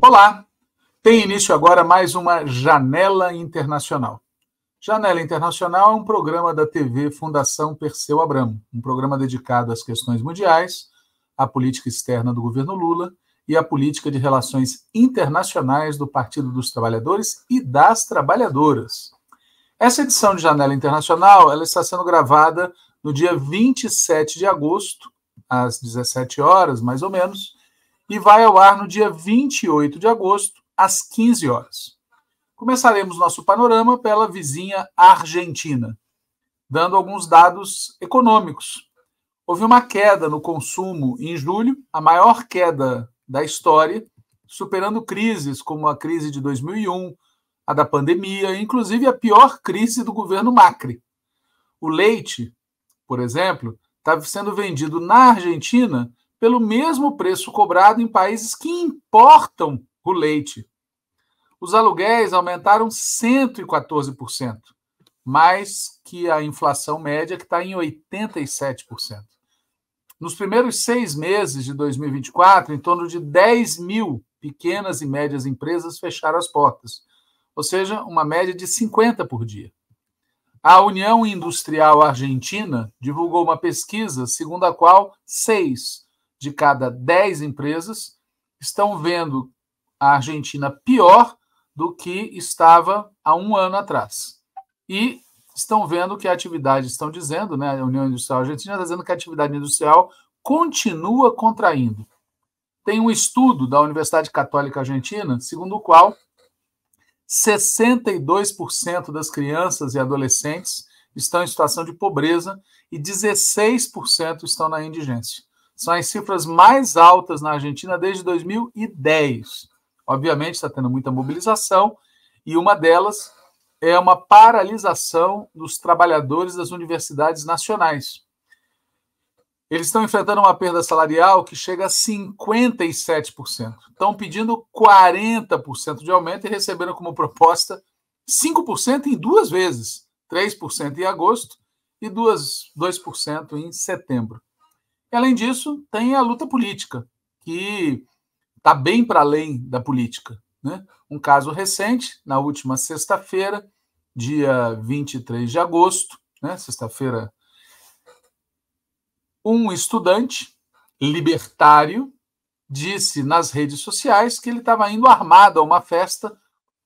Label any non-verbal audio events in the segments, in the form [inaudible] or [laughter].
Olá! Tem início agora mais uma Janela Internacional. Janela Internacional é um programa da TV Fundação Perseu Abramo, um programa dedicado às questões mundiais, à política externa do governo Lula e à política de relações internacionais do Partido dos Trabalhadores e das Trabalhadoras. Essa edição de Janela Internacional ela está sendo gravada no dia 27 de agosto, às 17 horas, mais ou menos, e vai ao ar no dia 28 de agosto, às 15 horas. Começaremos nosso panorama pela vizinha Argentina, dando alguns dados econômicos. Houve uma queda no consumo em julho, a maior queda da história, superando crises como a crise de 2001, a da pandemia, inclusive a pior crise do governo Macri. O leite, por exemplo, está sendo vendido na Argentina pelo mesmo preço cobrado em países que importam o leite. Os aluguéis aumentaram 114%, mais que a inflação média, que está em 87%. Nos primeiros seis meses de 2024, em torno de 10 mil pequenas e médias empresas fecharam as portas, ou seja, uma média de 50 por dia. A União Industrial Argentina divulgou uma pesquisa segundo a qual seis de cada dez empresas estão vendo a Argentina pior do que estava há um ano atrás. E estão vendo que a atividade, estão dizendo, né, a União Industrial Argentina está dizendo que a atividade industrial continua contraindo. Tem um estudo da Universidade Católica Argentina, segundo o qual 62% das crianças e adolescentes estão em situação de pobreza e 16% estão na indigência. São as cifras mais altas na Argentina desde 2010. Obviamente, está tendo muita mobilização, e uma delas é uma paralisação dos trabalhadores das universidades nacionais. Eles estão enfrentando uma perda salarial que chega a 57%. Estão pedindo 40% de aumento e receberam como proposta 5% em duas vezes: 3% em agosto e 2%, em setembro. E, além disso, tem a luta política, que está bem para além da política. Né? Um caso recente, na última sexta-feira, dia 23 de agosto, né? sexta-feira um estudante libertário disse nas redes sociais que ele estava indo armado a uma festa,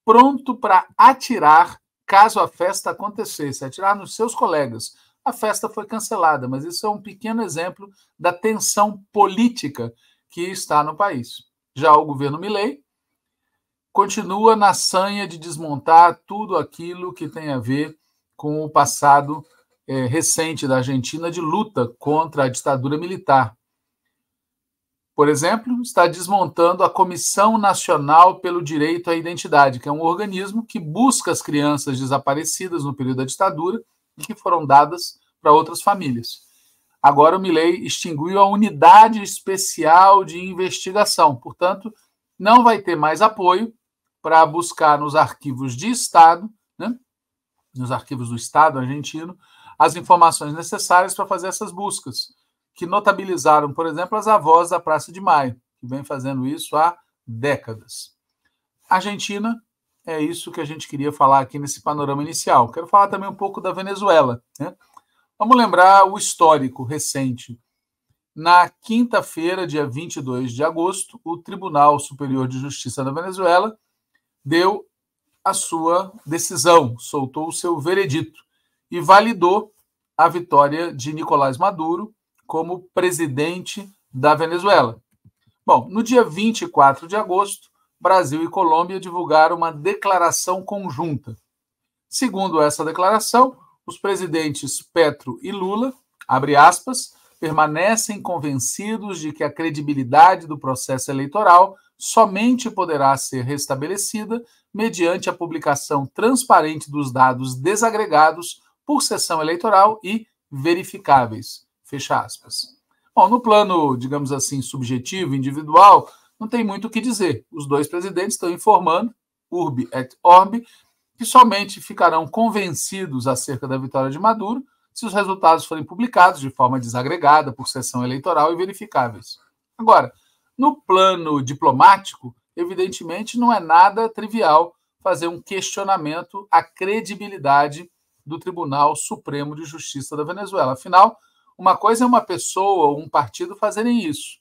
pronto para atirar caso a festa acontecesse, atirar nos seus colegas. A festa foi cancelada, mas isso é um pequeno exemplo da tensão política que está no país. Já o governo Milley continua na sanha de desmontar tudo aquilo que tem a ver com o passado é, recente da Argentina de luta contra a ditadura militar. Por exemplo, está desmontando a Comissão Nacional pelo Direito à Identidade, que é um organismo que busca as crianças desaparecidas no período da ditadura e que foram dadas para outras famílias. Agora o Milei extinguiu a Unidade Especial de Investigação, portanto, não vai ter mais apoio para buscar nos arquivos de Estado, né, nos arquivos do Estado argentino, as informações necessárias para fazer essas buscas, que notabilizaram, por exemplo, as avós da Praça de Maio, que vem fazendo isso há décadas. Argentina, é isso que a gente queria falar aqui nesse panorama inicial. Quero falar também um pouco da Venezuela. Né? Vamos lembrar o histórico recente. Na quinta-feira, dia 22 de agosto, o Tribunal Superior de Justiça da Venezuela deu a sua decisão, soltou o seu veredito e validou a vitória de Nicolás Maduro como presidente da Venezuela. Bom, no dia 24 de agosto, Brasil e Colômbia divulgaram uma declaração conjunta. Segundo essa declaração, os presidentes Petro e Lula, abre aspas, permanecem convencidos de que a credibilidade do processo eleitoral somente poderá ser restabelecida mediante a publicação transparente dos dados desagregados por sessão eleitoral e verificáveis. Fecha aspas. Bom, no plano, digamos assim, subjetivo, individual, não tem muito o que dizer. Os dois presidentes estão informando, urbi et orbi, que somente ficarão convencidos acerca da vitória de Maduro se os resultados forem publicados de forma desagregada por sessão eleitoral e verificáveis. Agora, no plano diplomático, evidentemente não é nada trivial fazer um questionamento à credibilidade do Tribunal Supremo de Justiça da Venezuela. Afinal, uma coisa é uma pessoa ou um partido fazerem isso.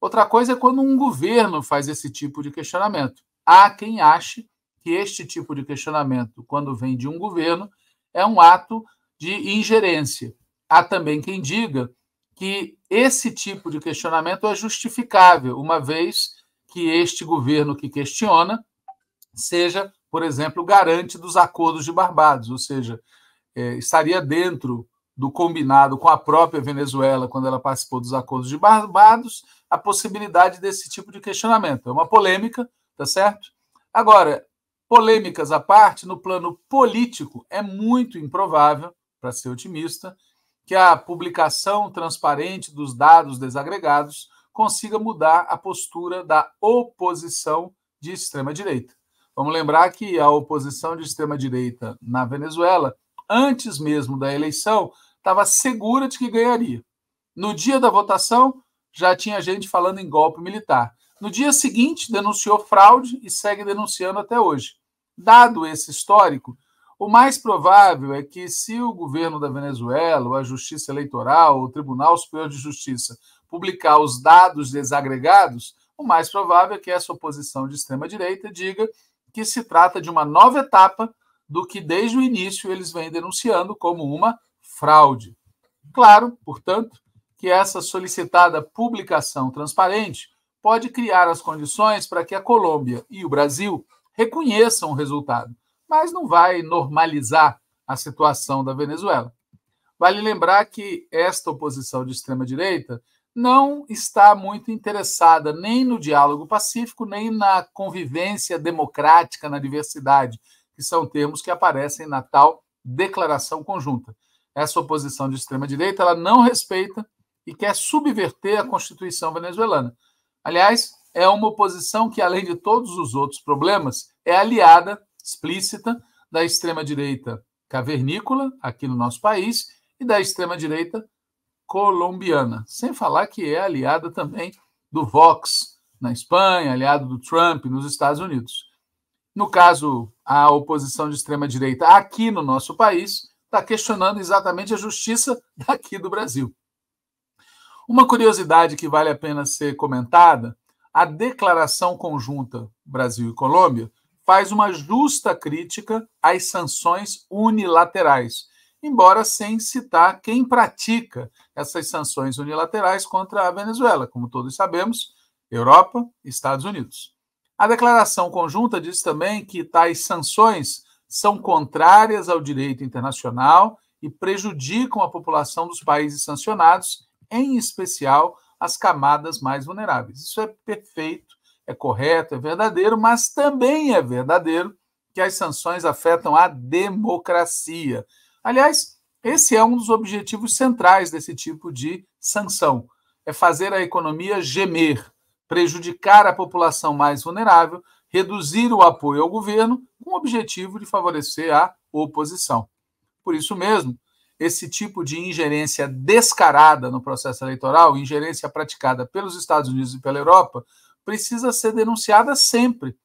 Outra coisa é quando um governo faz esse tipo de questionamento. Há quem ache que este tipo de questionamento, quando vem de um governo, é um ato de ingerência. Há também quem diga que esse tipo de questionamento é justificável, uma vez que este governo que questiona seja por exemplo, garante dos acordos de Barbados, ou seja, é, estaria dentro do combinado com a própria Venezuela, quando ela participou dos acordos de Barbados, a possibilidade desse tipo de questionamento. É uma polêmica, tá certo? Agora, polêmicas à parte, no plano político, é muito improvável, para ser otimista, que a publicação transparente dos dados desagregados consiga mudar a postura da oposição de extrema-direita. Vamos lembrar que a oposição de extrema-direita na Venezuela, antes mesmo da eleição, estava segura de que ganharia. No dia da votação, já tinha gente falando em golpe militar. No dia seguinte, denunciou fraude e segue denunciando até hoje. Dado esse histórico, o mais provável é que, se o governo da Venezuela, a Justiça Eleitoral, o Tribunal Superior de Justiça publicar os dados desagregados, o mais provável é que essa oposição de extrema-direita diga que se trata de uma nova etapa do que desde o início eles vêm denunciando como uma fraude. Claro, portanto, que essa solicitada publicação transparente pode criar as condições para que a Colômbia e o Brasil reconheçam o resultado, mas não vai normalizar a situação da Venezuela. Vale lembrar que esta oposição de extrema-direita não está muito interessada nem no diálogo pacífico, nem na convivência democrática na diversidade, que são termos que aparecem na tal declaração conjunta. Essa oposição de extrema direita, ela não respeita e quer subverter a Constituição venezuelana. Aliás, é uma oposição que além de todos os outros problemas, é aliada explícita da extrema direita cavernícola aqui no nosso país e da extrema direita colombiana. Sem falar que é aliada também do Vox na Espanha, aliado do Trump nos Estados Unidos. No caso, a oposição de extrema-direita aqui no nosso país está questionando exatamente a justiça [laughs] daqui do Brasil. Uma curiosidade que vale a pena ser comentada: a declaração conjunta Brasil e Colômbia faz uma justa crítica às sanções unilaterais embora sem citar quem pratica essas sanções unilaterais contra a Venezuela, como todos sabemos, Europa e Estados Unidos. A declaração conjunta diz também que tais sanções são contrárias ao direito internacional e prejudicam a população dos países sancionados, em especial as camadas mais vulneráveis. Isso é perfeito, é correto, é verdadeiro, mas também é verdadeiro que as sanções afetam a democracia Aliás, esse é um dos objetivos centrais desse tipo de sanção: é fazer a economia gemer, prejudicar a população mais vulnerável, reduzir o apoio ao governo, com o objetivo de favorecer a oposição. Por isso mesmo, esse tipo de ingerência descarada no processo eleitoral, ingerência praticada pelos Estados Unidos e pela Europa, precisa ser denunciada sempre,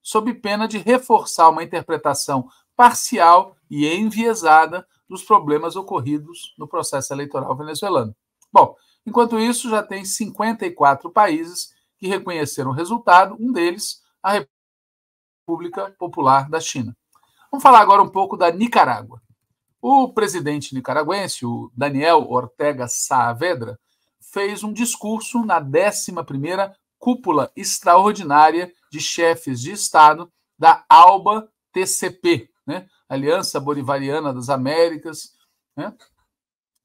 sob pena de reforçar uma interpretação parcial e enviesada dos problemas ocorridos no processo eleitoral venezuelano. Bom, enquanto isso, já tem 54 países que reconheceram o resultado, um deles, a República Popular da China. Vamos falar agora um pouco da Nicarágua. O presidente nicaragüense, o Daniel Ortega Saavedra, fez um discurso na 11ª Cúpula Extraordinária de Chefes de Estado da ALBA TCP, né? Aliança Bolivariana das Américas. Né?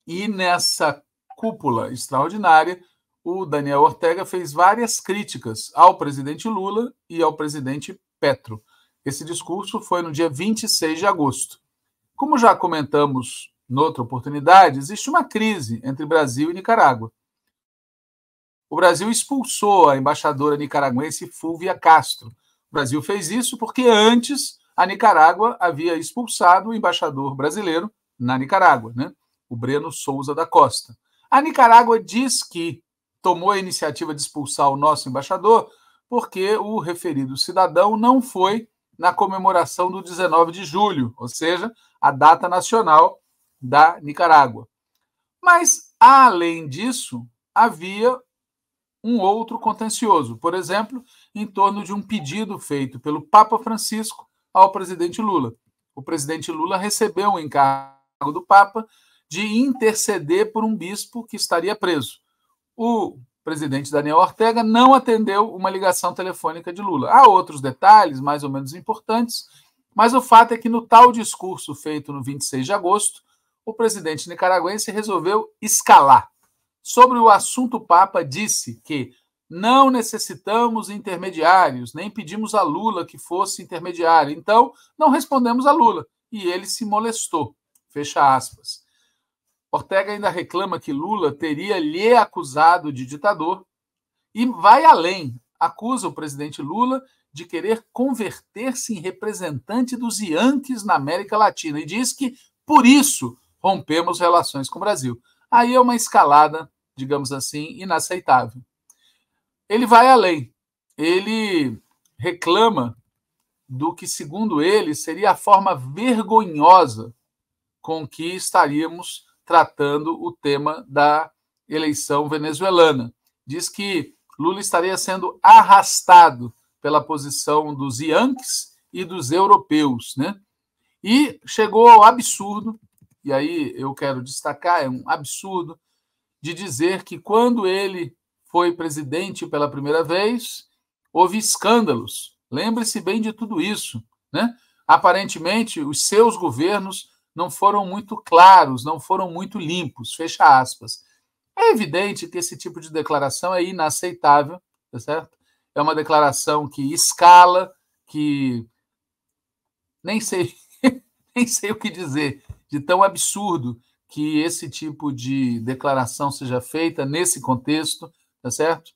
E nessa cúpula extraordinária, o Daniel Ortega fez várias críticas ao presidente Lula e ao presidente Petro. Esse discurso foi no dia 26 de agosto. Como já comentamos noutra oportunidade, existe uma crise entre Brasil e Nicarágua. O Brasil expulsou a embaixadora nicaragüense Fúvia Castro. O Brasil fez isso porque antes a Nicarágua havia expulsado o embaixador brasileiro na Nicarágua, né? o Breno Souza da Costa. A Nicarágua diz que tomou a iniciativa de expulsar o nosso embaixador porque o referido cidadão não foi na comemoração do 19 de julho, ou seja, a data nacional da Nicarágua. Mas, além disso, havia um outro contencioso, por exemplo, em torno de um pedido feito pelo Papa Francisco ao presidente Lula. O presidente Lula recebeu o encargo do Papa de interceder por um bispo que estaria preso. O presidente Daniel Ortega não atendeu uma ligação telefônica de Lula. Há outros detalhes, mais ou menos importantes, mas o fato é que no tal discurso feito no 26 de agosto, o presidente nicaraguense resolveu escalar. Sobre o assunto, o Papa disse que não necessitamos intermediários, nem pedimos a Lula que fosse intermediário. Então, não respondemos a Lula. E ele se molestou. Fecha aspas. Ortega ainda reclama que Lula teria lhe acusado de ditador e vai além. Acusa o presidente Lula de querer converter-se em representante dos Yankees na América Latina e diz que, por isso, rompemos relações com o Brasil. Aí é uma escalada, digamos assim, inaceitável ele vai além. Ele reclama do que, segundo ele, seria a forma vergonhosa com que estaríamos tratando o tema da eleição venezuelana. Diz que Lula estaria sendo arrastado pela posição dos Yankees e dos europeus, né? E chegou ao absurdo, e aí eu quero destacar, é um absurdo, de dizer que quando ele foi presidente pela primeira vez, houve escândalos. Lembre-se bem de tudo isso. Né? Aparentemente, os seus governos não foram muito claros, não foram muito limpos. Fecha aspas. É evidente que esse tipo de declaração é inaceitável, tá certo? É uma declaração que escala, que nem sei, [laughs] nem sei o que dizer, de tão absurdo que esse tipo de declaração seja feita nesse contexto, tá certo?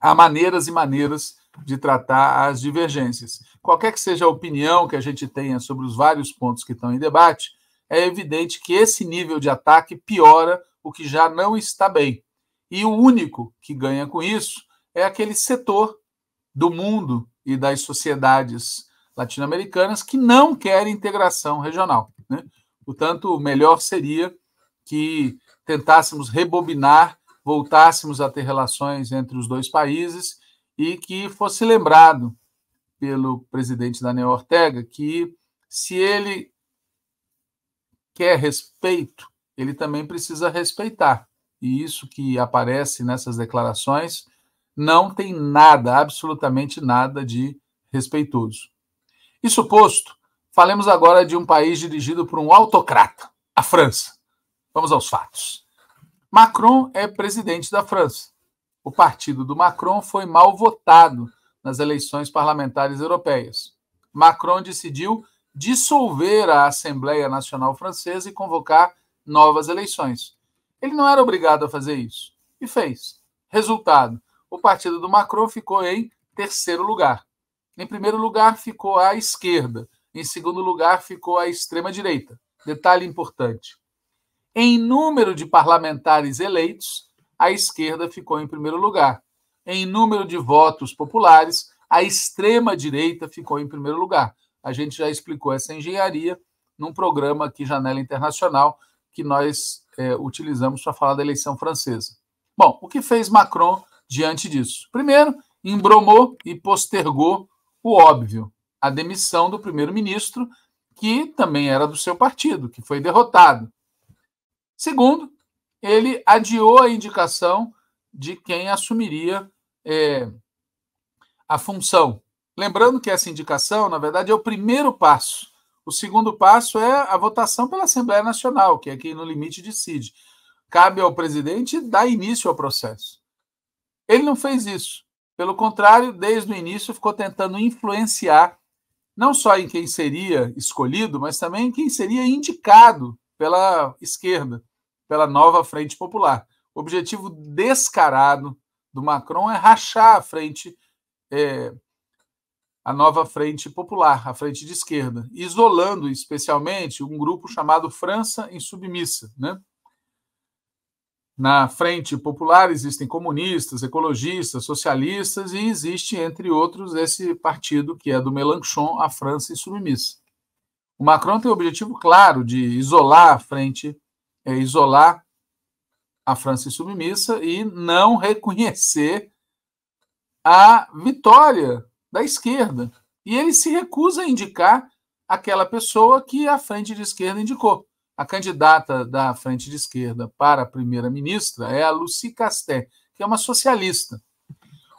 Há maneiras e maneiras de tratar as divergências. Qualquer que seja a opinião que a gente tenha sobre os vários pontos que estão em debate, é evidente que esse nível de ataque piora o que já não está bem. E o único que ganha com isso é aquele setor do mundo e das sociedades latino-americanas que não quer integração regional. Né? Portanto, o melhor seria que tentássemos rebobinar voltássemos a ter relações entre os dois países e que fosse lembrado pelo presidente Daniel Ortega que se ele quer respeito, ele também precisa respeitar. E isso que aparece nessas declarações não tem nada, absolutamente nada de respeitoso. Isso posto, falemos agora de um país dirigido por um autocrata, a França. Vamos aos fatos. Macron é presidente da França. O partido do Macron foi mal votado nas eleições parlamentares europeias. Macron decidiu dissolver a Assembleia Nacional Francesa e convocar novas eleições. Ele não era obrigado a fazer isso e fez. Resultado: o partido do Macron ficou em terceiro lugar. Em primeiro lugar ficou a esquerda, em segundo lugar ficou a extrema direita. Detalhe importante: em número de parlamentares eleitos, a esquerda ficou em primeiro lugar. Em número de votos populares, a extrema-direita ficou em primeiro lugar. A gente já explicou essa engenharia num programa aqui, Janela Internacional, que nós é, utilizamos para falar da eleição francesa. Bom, o que fez Macron diante disso? Primeiro, embromou e postergou o óbvio, a demissão do primeiro-ministro, que também era do seu partido, que foi derrotado. Segundo, ele adiou a indicação de quem assumiria é, a função. Lembrando que essa indicação, na verdade, é o primeiro passo. O segundo passo é a votação pela Assembleia Nacional, que é quem no limite decide. Cabe ao presidente dar início ao processo. Ele não fez isso. Pelo contrário, desde o início ficou tentando influenciar não só em quem seria escolhido, mas também em quem seria indicado pela esquerda pela nova Frente Popular. O objetivo descarado do Macron é rachar a frente, é, a nova Frente Popular, a frente de esquerda, isolando especialmente um grupo chamado França em Submissa. Né? Na Frente Popular existem comunistas, ecologistas, socialistas e existe, entre outros, esse partido que é do Melanchon, a França em Submissa. O Macron tem o objetivo claro de isolar a frente é isolar a França submissa e não reconhecer a vitória da esquerda. E ele se recusa a indicar aquela pessoa que a frente de esquerda indicou. A candidata da frente de esquerda para primeira-ministra é a Lucie Castet, que é uma socialista.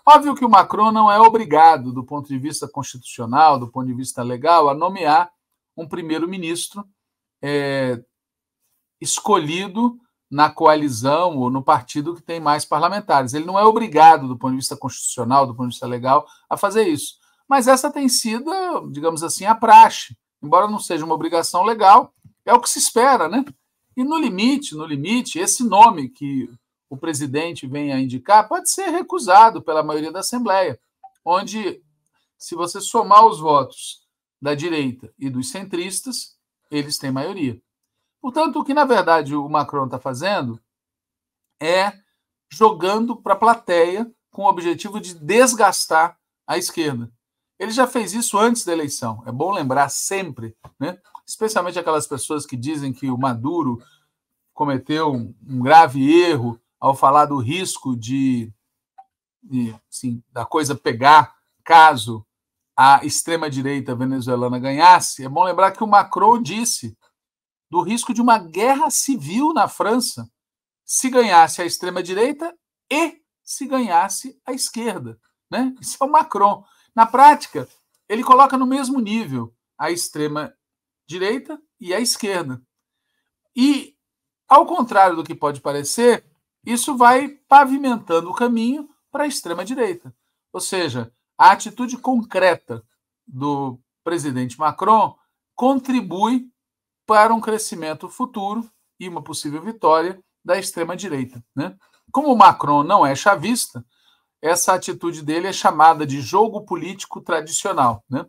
Óbvio que o Macron não é obrigado, do ponto de vista constitucional, do ponto de vista legal, a nomear um primeiro-ministro é, escolhido na coalizão ou no partido que tem mais parlamentares. Ele não é obrigado, do ponto de vista constitucional, do ponto de vista legal, a fazer isso. Mas essa tem sido, digamos assim, a praxe. Embora não seja uma obrigação legal, é o que se espera, né? E no limite, no limite, esse nome que o presidente vem a indicar pode ser recusado pela maioria da Assembleia, onde, se você somar os votos da direita e dos centristas, eles têm maioria. Portanto, o que na verdade o Macron está fazendo é jogando para a plateia com o objetivo de desgastar a esquerda. Ele já fez isso antes da eleição. É bom lembrar sempre, né? especialmente aquelas pessoas que dizem que o Maduro cometeu um grave erro ao falar do risco de, de assim, da coisa pegar caso a extrema-direita venezuelana ganhasse. É bom lembrar que o Macron disse do risco de uma guerra civil na França se ganhasse a extrema-direita e se ganhasse a esquerda. Né? Isso é o Macron. Na prática, ele coloca no mesmo nível a extrema-direita e a esquerda. E, ao contrário do que pode parecer, isso vai pavimentando o caminho para a extrema-direita. Ou seja, a atitude concreta do presidente Macron contribui para um crescimento futuro e uma possível vitória da extrema-direita. Né? Como Macron não é chavista, essa atitude dele é chamada de jogo político tradicional. Né?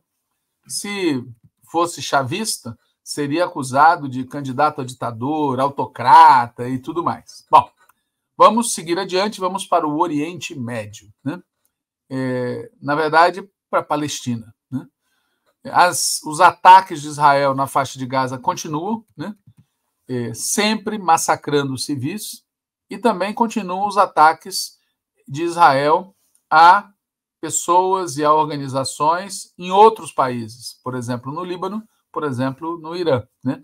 Se fosse chavista, seria acusado de candidato a ditador, autocrata e tudo mais. Bom, vamos seguir adiante, vamos para o Oriente Médio. Né? É, na verdade, para a Palestina. As, os ataques de Israel na faixa de Gaza continuam, né? É, sempre massacrando os civis, e também continuam os ataques de Israel a pessoas e a organizações em outros países, por exemplo, no Líbano, por exemplo, no Irã, né?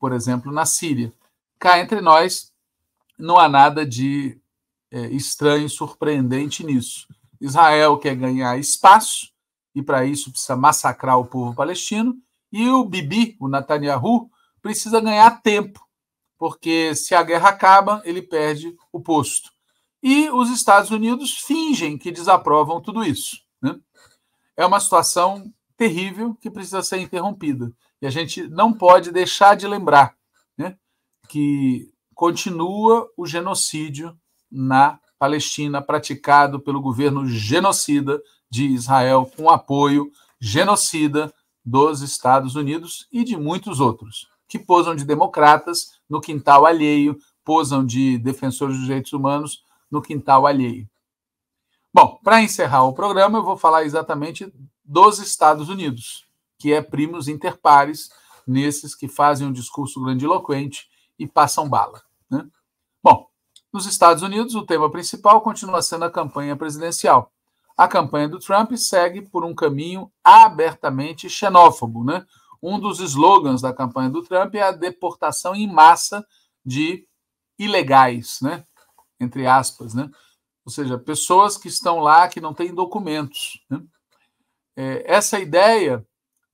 por exemplo, na Síria. Cá entre nós, não há nada de é, estranho e surpreendente nisso. Israel quer ganhar espaço e para isso precisa massacrar o povo palestino. E o Bibi, o Netanyahu, precisa ganhar tempo, porque se a guerra acaba, ele perde o posto. E os Estados Unidos fingem que desaprovam tudo isso. Né? É uma situação terrível que precisa ser interrompida. E a gente não pode deixar de lembrar né, que continua o genocídio na Palestina praticado pelo governo genocida de Israel com apoio genocida dos Estados Unidos e de muitos outros, que posam de democratas no quintal alheio, posam de defensores dos direitos humanos no quintal alheio. Bom, para encerrar o programa, eu vou falar exatamente dos Estados Unidos, que é primos interpares, nesses que fazem um discurso grandiloquente e passam bala. Né? Bom, nos Estados Unidos, o tema principal continua sendo a campanha presidencial a campanha do Trump segue por um caminho abertamente xenófobo. Né? Um dos slogans da campanha do Trump é a deportação em massa de ilegais, né? entre aspas. Né? Ou seja, pessoas que estão lá que não têm documentos. Né? É, essa ideia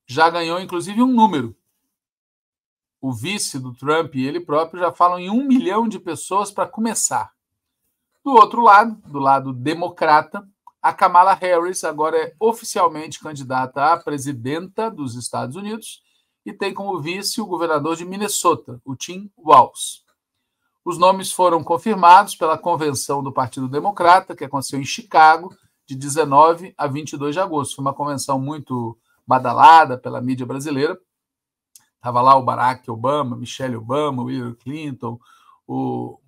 já ganhou, inclusive, um número. O vice do Trump e ele próprio já falam em um milhão de pessoas para começar. Do outro lado, do lado democrata, a Kamala Harris agora é oficialmente candidata à presidenta dos Estados Unidos e tem como vice o governador de Minnesota, o Tim Walz. Os nomes foram confirmados pela convenção do Partido Democrata, que aconteceu em Chicago, de 19 a 22 de agosto. Foi uma convenção muito badalada pela mídia brasileira. Estava lá o Barack Obama, Michelle Obama, Hillary Clinton, o.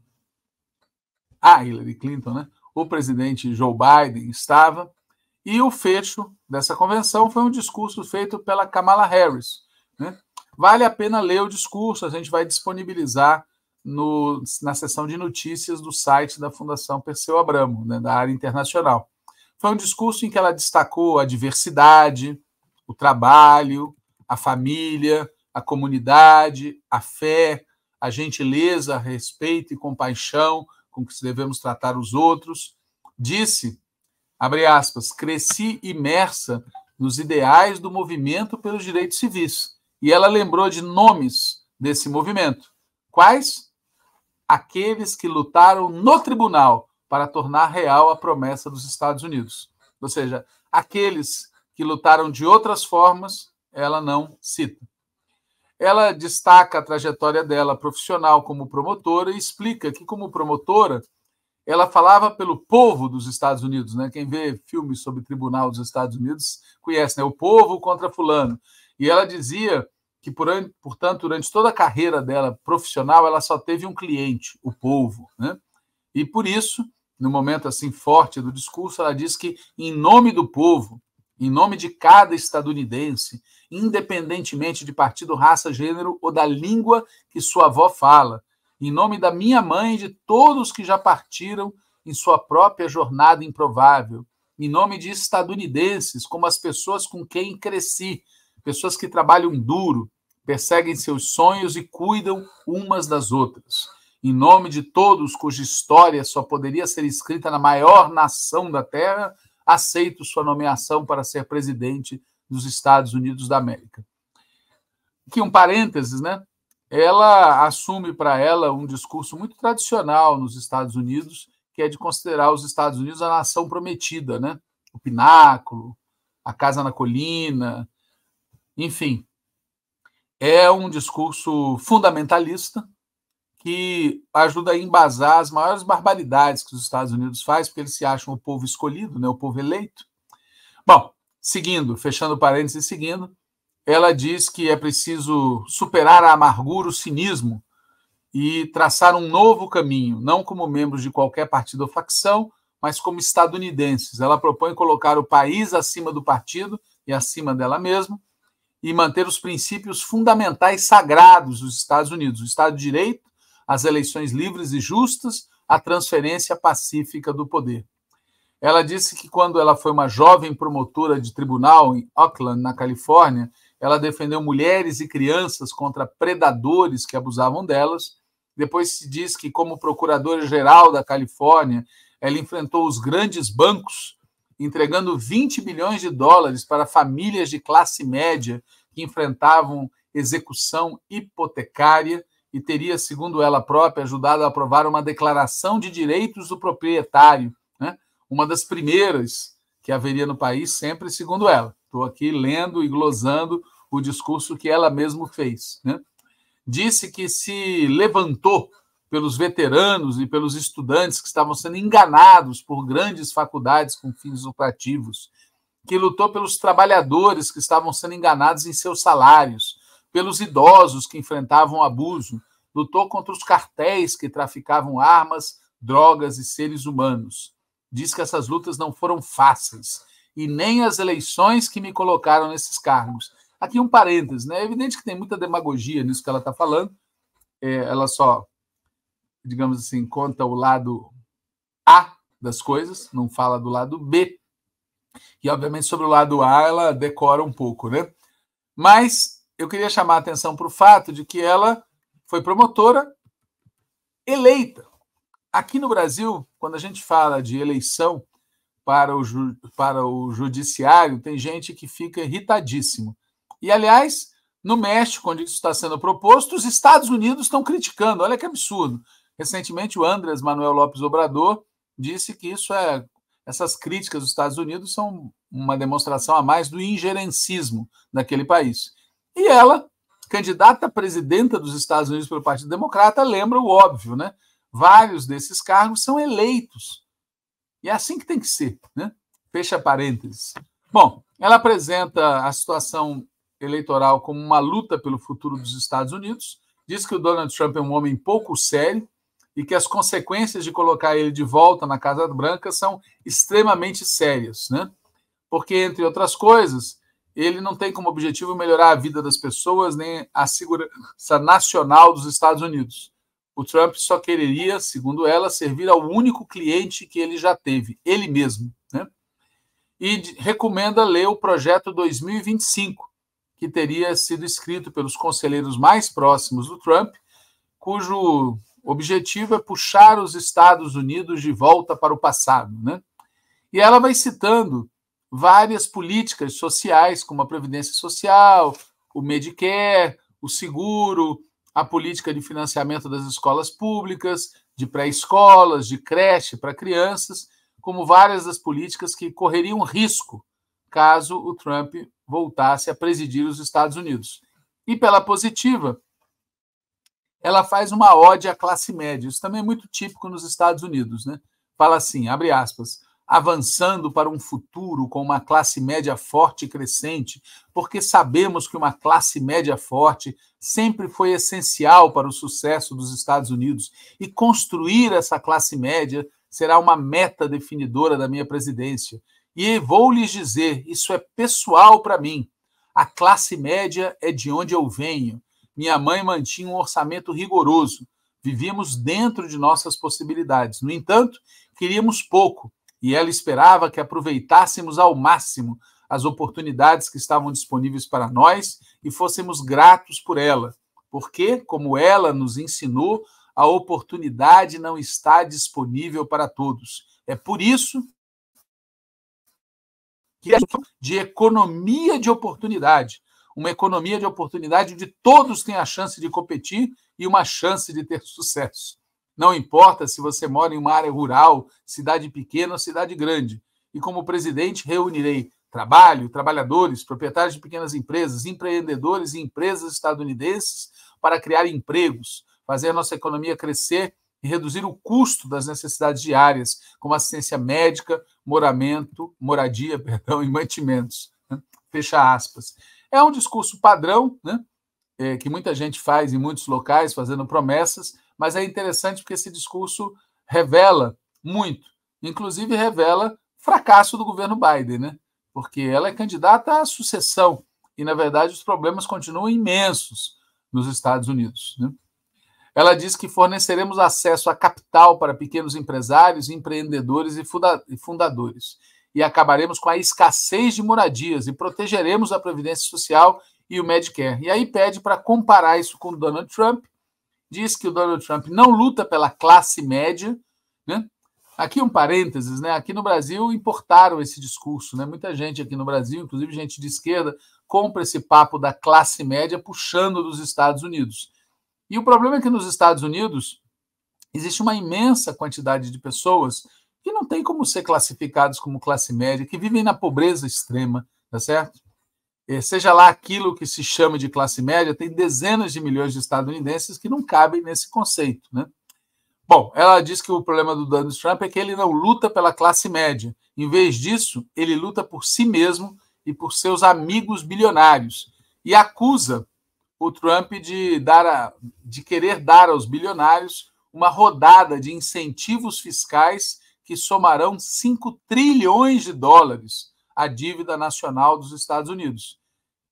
Ah, Hillary Clinton, né? o presidente Joe Biden estava, e o fecho dessa convenção foi um discurso feito pela Kamala Harris. Né? Vale a pena ler o discurso, a gente vai disponibilizar no, na seção de notícias do site da Fundação Perseu Abramo, né, da área internacional. Foi um discurso em que ela destacou a diversidade, o trabalho, a família, a comunidade, a fé, a gentileza, respeito e compaixão, com que devemos tratar os outros. Disse, abre aspas, cresci imersa nos ideais do movimento pelos direitos civis. E ela lembrou de nomes desse movimento. Quais? Aqueles que lutaram no tribunal para tornar real a promessa dos Estados Unidos. Ou seja, aqueles que lutaram de outras formas, ela não cita ela destaca a trajetória dela profissional como promotora e explica que, como promotora, ela falava pelo povo dos Estados Unidos. Né? Quem vê filmes sobre tribunal dos Estados Unidos conhece, né? o povo contra fulano. E ela dizia que, portanto, durante toda a carreira dela profissional, ela só teve um cliente, o povo. Né? E por isso, no momento assim forte do discurso, ela diz que, em nome do povo, em nome de cada estadunidense, independentemente de partido, raça, gênero ou da língua que sua avó fala, em nome da minha mãe e de todos que já partiram em sua própria jornada improvável, em nome de estadunidenses, como as pessoas com quem cresci, pessoas que trabalham duro, perseguem seus sonhos e cuidam umas das outras. Em nome de todos cuja história só poderia ser escrita na maior nação da Terra, aceito sua nomeação para ser presidente dos Estados Unidos da América. Aqui um parênteses, né? Ela assume para ela um discurso muito tradicional nos Estados Unidos, que é de considerar os Estados Unidos a nação prometida, né? O pináculo, a casa na colina, enfim. É um discurso fundamentalista, que ajuda a embasar as maiores barbaridades que os Estados Unidos faz, porque eles se acham o povo escolhido, né, o povo eleito. Bom, seguindo, fechando parênteses seguindo, ela diz que é preciso superar a amargura, o cinismo e traçar um novo caminho, não como membros de qualquer partido ou facção, mas como estadunidenses. Ela propõe colocar o país acima do partido e acima dela mesma e manter os princípios fundamentais sagrados dos Estados Unidos, o Estado de Direito, as eleições livres e justas, a transferência pacífica do poder. Ela disse que quando ela foi uma jovem promotora de tribunal em Oakland, na Califórnia, ela defendeu mulheres e crianças contra predadores que abusavam delas. Depois se diz que, como procuradora-geral da Califórnia, ela enfrentou os grandes bancos, entregando 20 bilhões de dólares para famílias de classe média que enfrentavam execução hipotecária e teria, segundo ela própria, ajudado a aprovar uma declaração de direitos do proprietário, né? uma das primeiras que haveria no país, sempre segundo ela. Estou aqui lendo e glosando o discurso que ela mesma fez. Né? Disse que se levantou pelos veteranos e pelos estudantes que estavam sendo enganados por grandes faculdades com fins lucrativos, que lutou pelos trabalhadores que estavam sendo enganados em seus salários pelos idosos que enfrentavam abuso, lutou contra os cartéis que traficavam armas, drogas e seres humanos. Diz que essas lutas não foram fáceis e nem as eleições que me colocaram nesses cargos. Aqui um parênteses, né? É evidente que tem muita demagogia nisso que ela está falando. É, ela só, digamos assim, conta o lado A das coisas, não fala do lado B. E, obviamente, sobre o lado A, ela decora um pouco, né? Mas eu queria chamar a atenção para o fato de que ela foi promotora eleita. Aqui no Brasil, quando a gente fala de eleição para o, ju, para o judiciário, tem gente que fica irritadíssimo. E, aliás, no México, onde isso está sendo proposto, os Estados Unidos estão criticando. Olha que absurdo. Recentemente, o Andrés Manuel Lopes Obrador disse que isso é essas críticas dos Estados Unidos são uma demonstração a mais do ingerencismo naquele país. E ela, candidata a presidenta dos Estados Unidos pelo Partido Democrata, lembra o óbvio, né? Vários desses cargos são eleitos. E é assim que tem que ser, né? Fecha parênteses. Bom, ela apresenta a situação eleitoral como uma luta pelo futuro dos Estados Unidos, diz que o Donald Trump é um homem pouco sério e que as consequências de colocar ele de volta na Casa Branca são extremamente sérias, né? Porque entre outras coisas, ele não tem como objetivo melhorar a vida das pessoas nem a segurança nacional dos Estados Unidos. O Trump só quereria, segundo ela, servir ao único cliente que ele já teve, ele mesmo. Né? E recomenda ler o projeto 2025, que teria sido escrito pelos conselheiros mais próximos do Trump, cujo objetivo é puxar os Estados Unidos de volta para o passado. Né? E ela vai citando várias políticas sociais, como a Previdência Social, o Medicare, o seguro, a política de financiamento das escolas públicas, de pré-escolas, de creche para crianças, como várias das políticas que correriam risco caso o Trump voltasse a presidir os Estados Unidos. E pela positiva, ela faz uma ode à classe média. Isso também é muito típico nos Estados Unidos, né? Fala assim, abre aspas, avançando para um futuro com uma classe média forte e crescente, porque sabemos que uma classe média forte sempre foi essencial para o sucesso dos Estados Unidos e construir essa classe média será uma meta definidora da minha presidência. E vou lhes dizer, isso é pessoal para mim. A classe média é de onde eu venho. Minha mãe mantinha um orçamento rigoroso. Vivíamos dentro de nossas possibilidades. No entanto, queríamos pouco e ela esperava que aproveitássemos ao máximo as oportunidades que estavam disponíveis para nós e fôssemos gratos por ela, porque, como ela nos ensinou, a oportunidade não está disponível para todos. É por isso que é de economia de oportunidade, uma economia de oportunidade onde todos têm a chance de competir e uma chance de ter [laughs] sucesso. Não importa se você mora em uma área rural, cidade pequena ou cidade grande. E como presidente, reunirei trabalho, trabalhadores, proprietários de pequenas empresas, empreendedores e empresas estadunidenses para criar empregos, fazer a nossa economia crescer e reduzir o custo das necessidades diárias, como assistência médica, moramento, moradia, [laughs] perdão, e mantimentos. Né? Fecha aspas. É um discurso padrão, né? É, que muita gente faz em muitos locais, fazendo promessas, mas é interessante porque esse discurso revela muito, inclusive revela fracasso do governo Biden, né? Porque ela é candidata à sucessão e, na verdade, os problemas continuam imensos nos Estados Unidos. Né? Ela diz que forneceremos acesso a capital para pequenos empresários, empreendedores e, e fundadores. E acabaremos com a escassez de moradias e protegeremos a Previdência Social e o Medicare. E aí pede para comparar isso com Donald Trump, diz que o Donald Trump não luta pela classe média. Né? Aqui um parênteses, né? aqui no Brasil importaram esse discurso. Né? Muita gente aqui no Brasil, inclusive gente de esquerda, compra esse papo da classe média puxando dos Estados Unidos. E o problema é que nos Estados Unidos existe uma imensa quantidade de pessoas que não tem como ser classificados como classe média, que vivem na pobreza extrema, tá certo? É, seja lá aquilo que se chama de classe média, tem dezenas de milhões de estadunidenses que não cabem nesse conceito. Né? Bom, ela diz que o problema do Donald Trump é que ele não luta pela classe média. Em vez disso, ele luta por si mesmo e por seus amigos bilionários e acusa o Trump de, dar a, de querer dar aos bilionários uma rodada de incentivos fiscais que somarão 5 trilhões de dólares à dívida nacional dos Estados Unidos.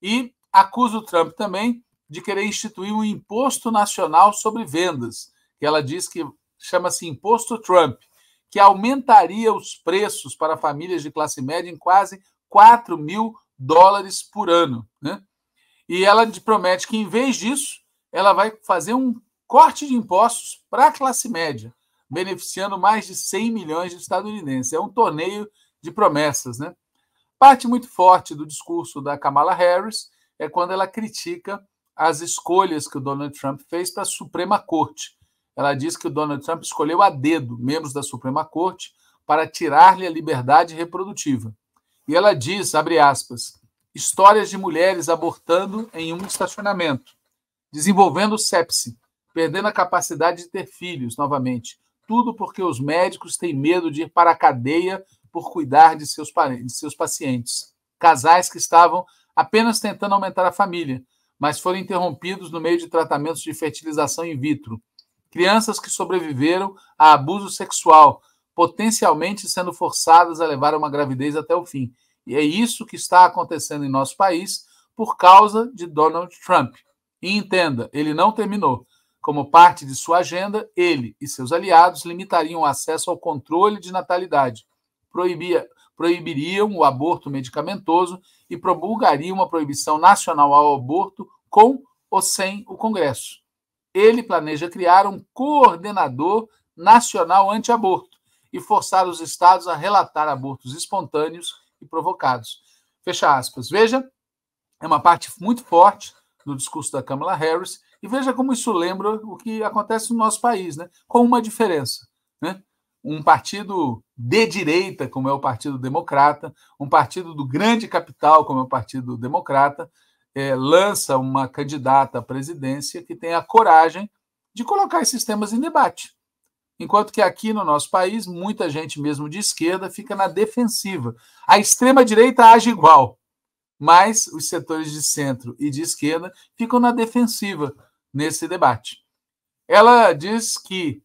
E acusa o Trump também de querer instituir um imposto nacional sobre vendas, que ela diz que chama-se Imposto Trump, que aumentaria os preços para famílias de classe média em quase 4 mil dólares por ano. Né? E ela promete que, em vez disso, ela vai fazer um corte de impostos para a classe média, beneficiando mais de 100 milhões de estadunidenses. É um torneio de promessas, né? Parte muito forte do discurso da Kamala Harris é quando ela critica as escolhas que o Donald Trump fez para a Suprema Corte. Ela diz que o Donald Trump escolheu a dedo membros da Suprema Corte para tirar-lhe a liberdade reprodutiva. E ela diz, abre aspas, histórias de mulheres abortando em um estacionamento, desenvolvendo sepse, perdendo a capacidade de ter filhos novamente, tudo porque os médicos têm medo de ir para a cadeia por cuidar de seus, de seus pacientes. Casais que estavam apenas tentando aumentar a família, mas foram interrompidos no meio de tratamentos de fertilização in vitro. Crianças que sobreviveram a abuso sexual, potencialmente sendo forçadas a levar uma gravidez até o fim. E é isso que está acontecendo em nosso país por causa de Donald Trump. E entenda, ele não terminou. Como parte de sua agenda, ele e seus aliados limitariam o acesso ao controle de natalidade, proibia, proibiriam o aborto medicamentoso e promulgaria uma proibição nacional ao aborto com ou sem o Congresso. Ele planeja criar um coordenador nacional anti-aborto e forçar os estados a relatar abortos espontâneos e provocados. Fecha aspas. Veja, é uma parte muito forte do discurso da Kamala Harris e veja como isso lembra o que acontece no nosso país, né? Com uma diferença, né? um partido de direita, como é o Partido Democrata, um partido do grande capital, como é o Partido Democrata, é, lança uma candidata à presidência que tem a coragem de colocar esses temas em debate. Enquanto que aqui no nosso país, muita gente, mesmo de esquerda, fica na defensiva. A extrema-direita age igual, mas os setores de centro e de esquerda ficam na defensiva nesse debate. Ela diz que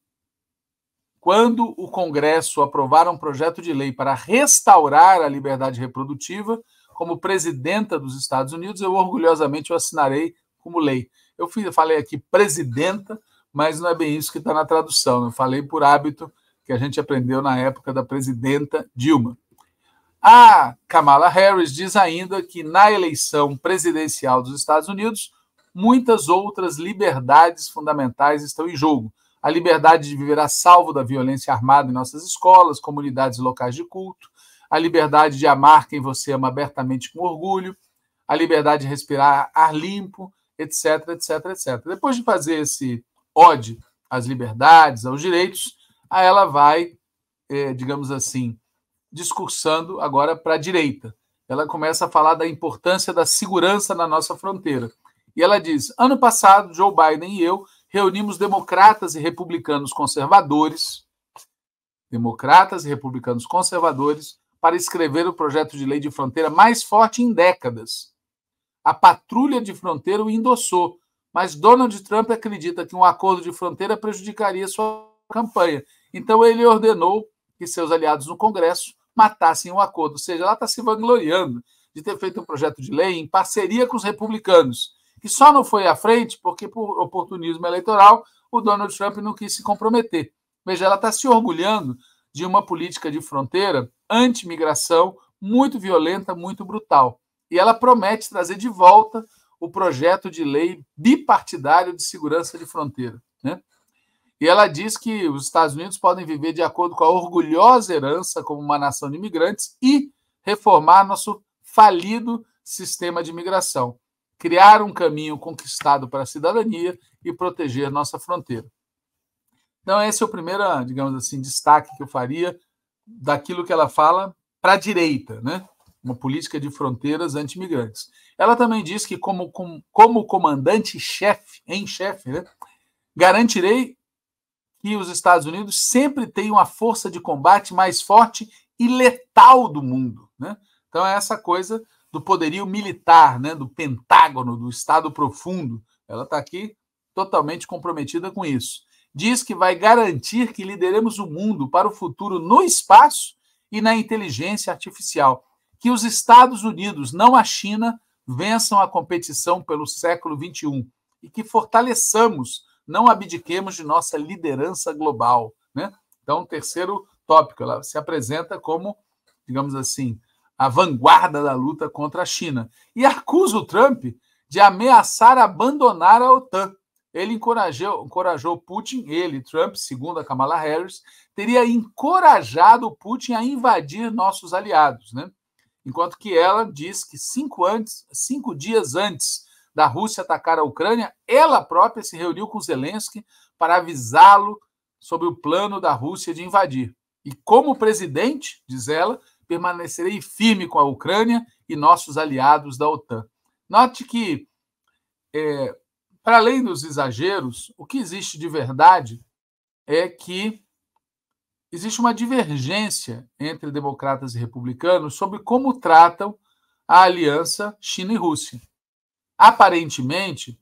quando o Congresso aprovar um projeto de lei para restaurar a liberdade reprodutiva, como presidenta dos Estados Unidos, eu orgulhosamente o assinarei como lei. Eu falei aqui presidenta, mas não é bem isso que está na tradução. Eu falei por hábito que a gente aprendeu na época da presidenta Dilma. A Kamala Harris diz ainda que na eleição presidencial dos Estados Unidos, muitas outras liberdades fundamentais estão em jogo, a liberdade de viver a salvo da violência armada em nossas escolas, comunidades e locais de culto, a liberdade de amar quem você ama abertamente com orgulho, a liberdade de respirar ar limpo, etc, etc, etc. Depois de fazer esse ode às liberdades, aos direitos, aí ela vai, é, digamos assim, discursando agora para a direita. Ela começa a falar da importância da segurança na nossa fronteira. E ela diz: ano passado, Joe Biden e eu reunimos democratas e republicanos conservadores, democratas e republicanos conservadores, para escrever o projeto de lei de fronteira mais forte em décadas. A patrulha de fronteira o endossou, mas Donald Trump acredita que um acordo de fronteira prejudicaria sua campanha. Então ele ordenou que seus aliados no Congresso matassem o acordo. Ou seja, ela está se vangloriando de ter feito um projeto de lei em parceria com os republicanos, que só não foi à frente porque, por oportunismo eleitoral, o Donald Trump não quis se comprometer. Veja, ela está se orgulhando de uma política de fronteira anti-migração muito violenta, muito brutal. E ela promete trazer de volta o projeto de lei bipartidário de segurança de fronteira. Né? E ela diz que os Estados Unidos podem viver de acordo com a orgulhosa herança como uma nação de imigrantes e reformar nosso falido sistema de imigração criar um caminho conquistado para a cidadania e proteger nossa fronteira. Então, esse é o primeiro, digamos assim, destaque que eu faria daquilo que ela fala para a direita, né? uma política de fronteiras anti-migrantes. Ela também diz que, como, como comandante-chefe, em chefe, né, garantirei que os Estados Unidos sempre tenham a força de combate mais forte e letal do mundo. Né? Então, é essa coisa do poderio militar, né, do Pentágono, do Estado Profundo. Ela está aqui totalmente comprometida com isso. Diz que vai garantir que lideremos o mundo para o futuro no espaço e na inteligência artificial. Que os Estados Unidos, não a China, vençam a competição pelo século XXI e que fortaleçamos, não abdiquemos de nossa liderança global. Né? Então, terceiro tópico, ela se apresenta como, digamos assim, a vanguarda da luta contra a China, e acusa o Trump de ameaçar abandonar a OTAN. Ele encorajou, encorajou Putin, ele, Trump, segundo a Kamala Harris, teria encorajado Putin a invadir nossos aliados, né? Enquanto que ela diz que cinco, antes, cinco dias antes da Rússia atacar a Ucrânia, ela própria se reuniu com Zelensky para avisá-lo sobre o plano da Rússia de invadir. E como presidente, diz ela, permanecerei firme com a Ucrânia e nossos aliados da OTAN. Note que, é, para além dos exageros, o que existe de verdade é que existe uma divergência entre democratas e republicanos sobre como tratam a aliança China e Rússia. Aparentemente,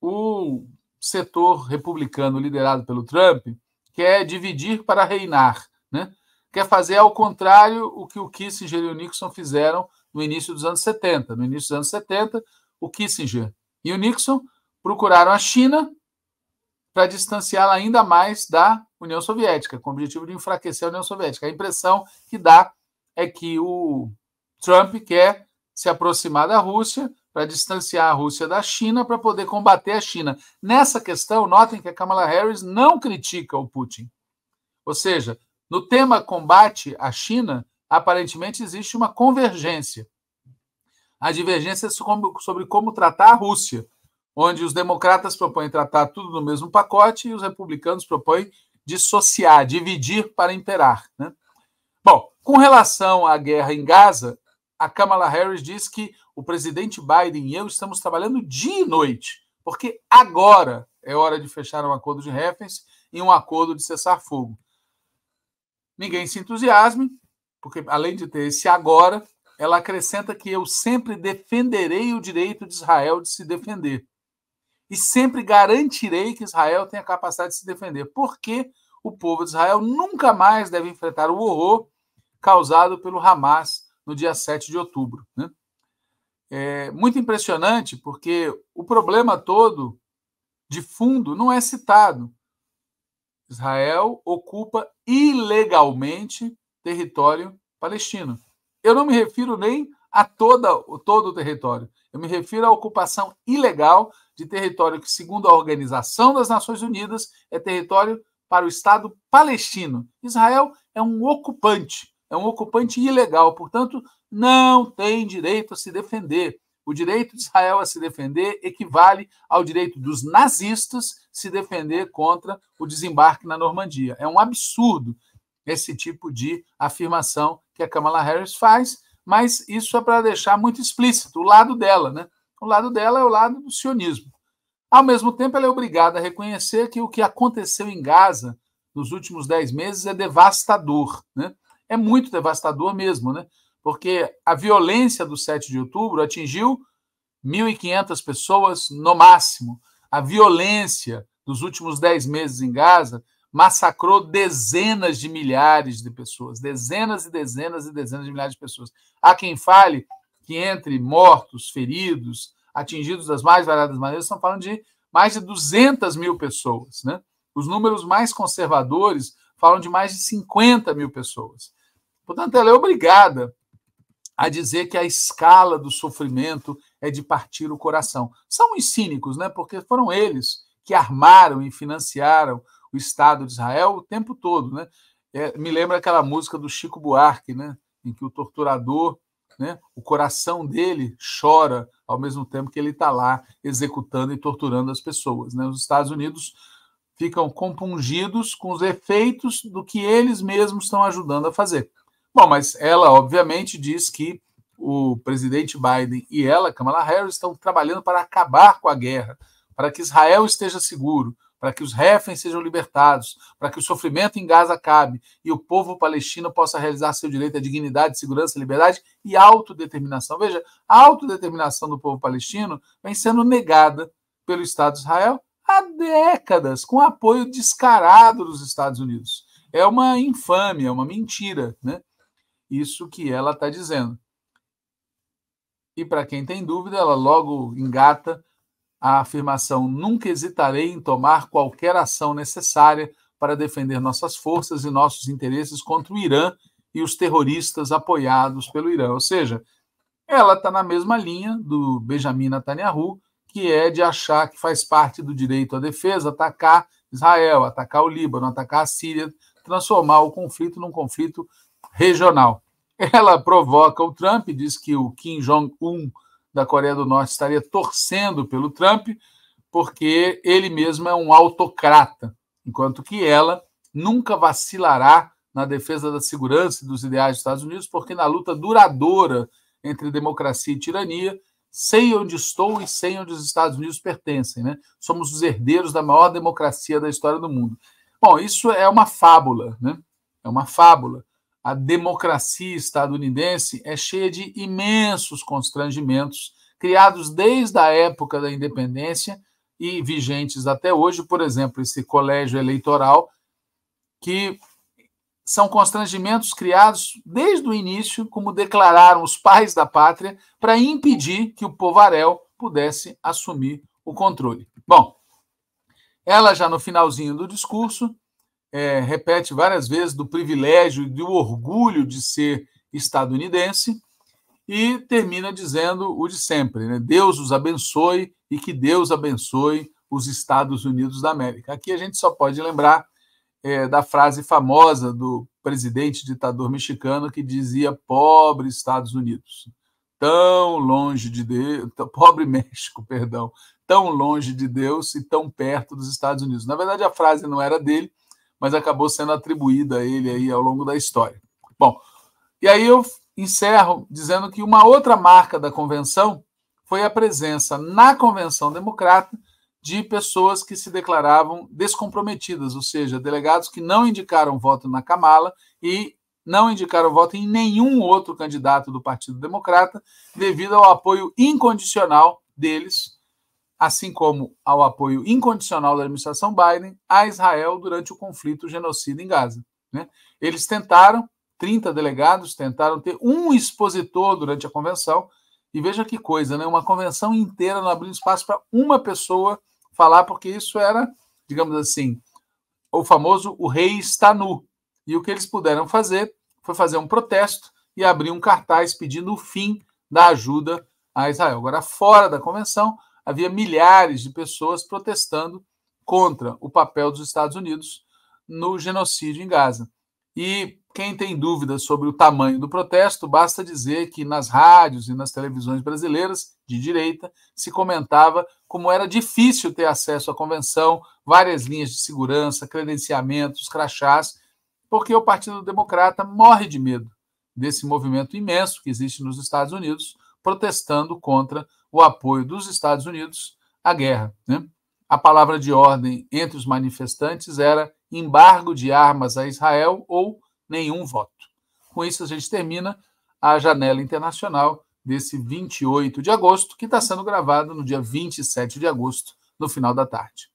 o setor republicano liderado pelo Trump quer dividir para reinar, né? quer fazer ao contrário o que o Kissinger e o Nixon fizeram no início dos anos 70. No início dos anos 70, o Kissinger e o Nixon procuraram a China para distanciá-la ainda mais da União Soviética, com o objetivo de enfraquecer a União Soviética. A impressão que dá é que o Trump quer se aproximar da Rússia para distanciar a Rússia da China para poder combater a China. Nessa questão, notem que a Kamala Harris não critica o Putin. Ou seja, no tema combate à China, aparentemente existe uma convergência. A divergência é sobre como tratar a Rússia, onde os democratas propõem tratar tudo no mesmo pacote e os republicanos propõem dissociar, dividir para imperar. Né? Bom, com relação à guerra em Gaza, a Kamala Harris diz que o presidente Biden e eu estamos trabalhando dia e noite, porque agora é hora de fechar um acordo de reféns e um acordo de cessar fogo. Ninguém se entusiasme, porque além de ter esse agora, ela acrescenta que eu sempre defenderei o direito de Israel de se defender. E sempre garantirei que Israel tenha capacidade de se defender, porque o povo de Israel nunca mais deve enfrentar o horror causado pelo Hamas no dia 7 de outubro. Né? É muito impressionante, porque o problema todo de fundo não é citado. Israel ocupa ilegalmente território palestino. Eu não me refiro nem a toda, todo o território. Eu me refiro à ocupação ilegal de território que, segundo a Organização das Nações Unidas, é território para o Estado palestino. Israel é um ocupante, é um ocupante ilegal, portanto, não tem direito a se defender. O direito de Israel a se defender equivale ao direito dos nazistas se defender contra o desembarque na Normandia. É um absurdo esse tipo de afirmação que a Kamala Harris faz, mas isso é para deixar muito explícito o lado dela, né? O lado dela é o lado do sionismo. Ao mesmo tempo, ela é obrigada a reconhecer que o que aconteceu em Gaza nos últimos dez meses é devastador, né? É muito devastador mesmo, né? porque a violência do 7 de outubro atingiu 1.500 pessoas no máximo. A violência dos últimos 10 meses em Gaza massacrou dezenas de milhares de pessoas, dezenas e dezenas e dezenas de milhares de pessoas. Há quem fale que entre mortos, feridos, atingidos das mais variadas maneiras, estão falando de mais de 200 mil pessoas. Né? Os números mais conservadores falam de mais de 50 mil pessoas. Portanto, ela é obrigada a dizer que a escala do sofrimento é de partir o coração. São os cínicos, né? Porque foram eles que armaram e financiaram o Estado de Israel o tempo todo, né? É, me lembra aquela música do Chico Buarque, né? Em que o torturador, né? O coração dele chora ao mesmo tempo que ele está lá executando e torturando as pessoas, né? Os Estados Unidos ficam compungidos com os efeitos do que eles mesmos estão ajudando a fazer. Bom, mas ela, obviamente, diz que o presidente Biden e ela, Kamala Harris, estão trabalhando para acabar com a guerra, para que Israel esteja seguro, para que os reféns sejam libertados, para que o sofrimento em Gaza acabe e o povo palestino possa realizar seu direito à dignidade, segurança, liberdade e autodeterminação. Veja, a autodeterminação do povo palestino vem sendo negada pelo Estado de Israel há décadas, com apoio descarado dos Estados Unidos. É uma infâmia, é uma mentira, né? isso que ela está dizendo. E para quem tem dúvida, ela logo engata a afirmação: nunca hesitarei em tomar qualquer ação necessária para defender nossas forças e nossos interesses contra o Irã e os terroristas apoiados pelo Irã. Ou seja, ela está na mesma linha do Benjamin Netanyahu, que é de achar que faz parte do direito à defesa atacar Israel, atacar o Líbano, atacar a Síria, transformar o conflito num conflito regional. Ela provoca o Trump, diz que o Kim Jong-un da Coreia do Norte estaria torcendo pelo Trump, porque ele mesmo é um autocrata, enquanto que ela nunca vacilará na defesa da segurança e dos ideais dos Estados Unidos, porque na luta duradoura entre democracia e tirania, sei onde estou e sei onde os Estados Unidos pertencem. Né? Somos os herdeiros da maior democracia da história do mundo. Bom, isso é uma fábula, né? É uma fábula a democracia estadunidense é cheia de imensos constrangimentos criados desde a época da independência e vigentes até hoje, por exemplo, esse colégio eleitoral, que são constrangimentos criados desde o início, como declararam os pais da pátria, para impedir que o povarel pudesse assumir o controle. Bom, ela já no finalzinho do discurso é, repete várias vezes do privilégio e do orgulho de ser estadunidense e termina dizendo o de sempre, né? Deus os abençoe e que Deus abençoe os Estados Unidos da América. Aqui a gente só pode lembrar é, da frase famosa do presidente ditador mexicano que dizia pobre Estados Unidos, tão longe de Deus, pobre México, perdão, tão longe de Deus e tão perto dos Estados Unidos. Na verdade a frase não era dele, mas acabou sendo atribuída a ele aí ao longo da história. Bom, e aí eu encerro dizendo que uma outra marca da convenção foi a presença na convenção democrata de pessoas que se declaravam descomprometidas, ou seja, delegados que não indicaram voto na Kamala e não indicaram voto em nenhum outro candidato do Partido Democrata, devido ao apoio incondicional deles assim como ao apoio incondicional da administração Biden a Israel durante o conflito genocida em Gaza. Né? Eles tentaram, 30 delegados tentaram ter um expositor durante a convenção, e veja que coisa, né? uma convenção inteira não abriu espaço para uma pessoa falar, porque isso era, digamos assim, o famoso o rei está nu. E o que eles puderam fazer foi fazer um protesto e abrir um cartaz pedindo o fim da ajuda a Israel. Agora, fora da convenção, havia milhares de pessoas protestando contra o papel dos Estados Unidos no genocídio em Gaza. E quem tem dúvidas sobre o tamanho do protesto, basta dizer que nas rádios e nas televisões brasileiras de direita se comentava como era difícil ter acesso à convenção, várias linhas de segurança, credenciamentos, crachás, porque o Partido Democrata morre de medo desse movimento imenso que existe nos Estados Unidos protestando contra o apoio dos Estados Unidos à guerra. Né? A palavra de ordem entre os manifestantes era embargo de armas a Israel ou nenhum voto. Com isso, a gente termina a janela internacional desse 28 de agosto, que está sendo gravado no dia 27 de agosto, no final da tarde.